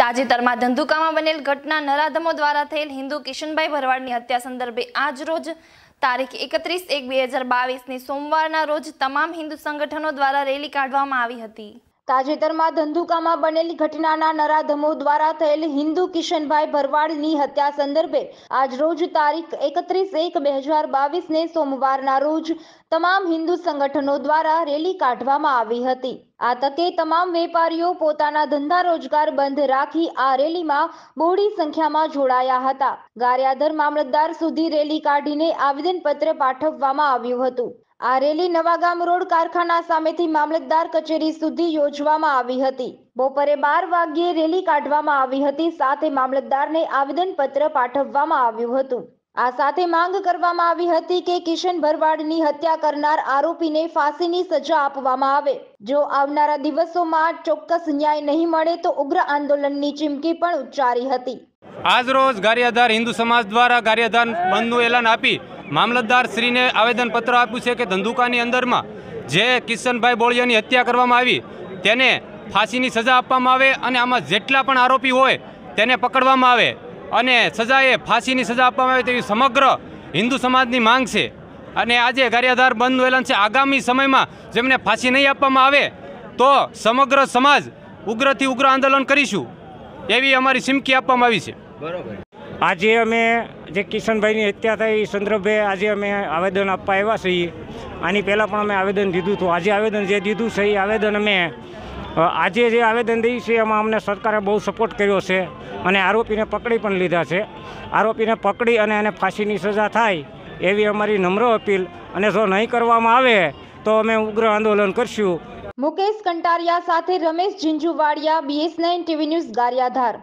તાજેતરમાં ધંધુકામાં બનેલ ઘટના નરાધમો દ્વારા થયેલ હિન્દુ કિશનભાઈ ભરવાડની હત્યા સંદર્ભે આજ રોજ તારીખ એકત્રીસ એક બે હજાર બાવીસની સોમવારના રોજ તમામ હિન્દુ સંગઠનો દ્વારા રેલી કાઢવામાં આવી હતી તાજેતરમાં ધંધુકામાં બનેલી ઘટનાના નરાધમો દ્વારા થયેલ હિન્દુ કિશનભાઈ ભરવાડની હત્યા સંદર્ભે આજ રોજ તારીખ એકત્રીસ એક બે હજાર બાવીસને સોમવારના રોજ તમામ હિન્દુ સંગઠનો દ્વારા રેલી કાઢવામાં આવી હતી આ તકે તમામ વેપારીઓ પોતાના ધંધા રોજગાર બંધ રાખી આ રેલીમાં બોડી સંખ્યામાં જોડાયા હતા ગારિયાધર મામલતદાર સુધી રેલી કાઢીને આવેદનપત્ર પાઠવવામાં આવ્યું હતું આ રેલી નવાગામ રોડ કારખાના સામેથી મામલતદાર કચેરી સુધી યોજવામાં આવી હતી બપોરે બાર વાગ્યે રેલી કાઢવામાં આવી હતી સાથે મામલતદારને આવેદનપત્ર પાઠવવામાં આવ્યું હતું આ સાથે માંગ કરવામાં આવી હતી કે કિશન ભરવાડની હત્યા કરનાર આરોપીને ફાંસીની સજા આપવામાં આવે જો આવનારા દિવસોમાં ચોક્કસ ન્યાય નહીં મળે તો ઉગ્ર આંદોલનની ચીમકી પણ ઉચ્ચારી હતી આજ રોજ ગારિયાધાર હિન્દુ સમાજ દ્વારા ગારિયાધાર બંધનું એલાન આપી મામલતદારશ્રીને આવેદનપત્ર આપ્યું છે કે ધંધુકાની અંદરમાં જે કિશનભાઈ બોળિયાની હત્યા કરવામાં આવી તેને ફાંસીની સજા આપવામાં આવે અને આમાં જેટલા પણ આરોપી હોય તેને પકડવામાં આવે અને સજાએ ફાંસીની સજા આપવામાં આવે તેવી સમગ્ર હિન્દુ સમાજની માંગ છે અને આજે ગારિયાધાર બંધ વેલન છે આગામી સમયમાં જેમને ફાંસી નહીં આપવામાં આવે તો સમગ્ર સમાજ ઉગ્રથી ઉગ્ર આંદોલન કરીશું એવી અમારી સિમકી આપવામાં આવી છે બરાબર આજે અમે જે કિશનભાઈની હત્યા થઈ એ સંદર્ભે આજે અમે આવેદન આપવા આવ્યા છીએ આની પહેલાં પણ અમે આવેદન દીધું હતું આજે આવેદન જે દીધું છે એ આવેદન અમે આજે જે આવેદન દઈએ છીએ એમાં અમને સરકારે બહુ સપોર્ટ કર્યો છે અને આરોપીને પકડી પણ લીધા છે આરોપીને પકડી અને એને ફાંસીની સજા થાય એવી અમારી નમ્ર અપીલ અને જો નહીં કરવામાં આવે તો અમે ઉગ્ર આંદોલન કરશું મુકેશ કંટારિયા સાથે Ramesh Jhinjhuwadiya BS nine TV news Gariadhar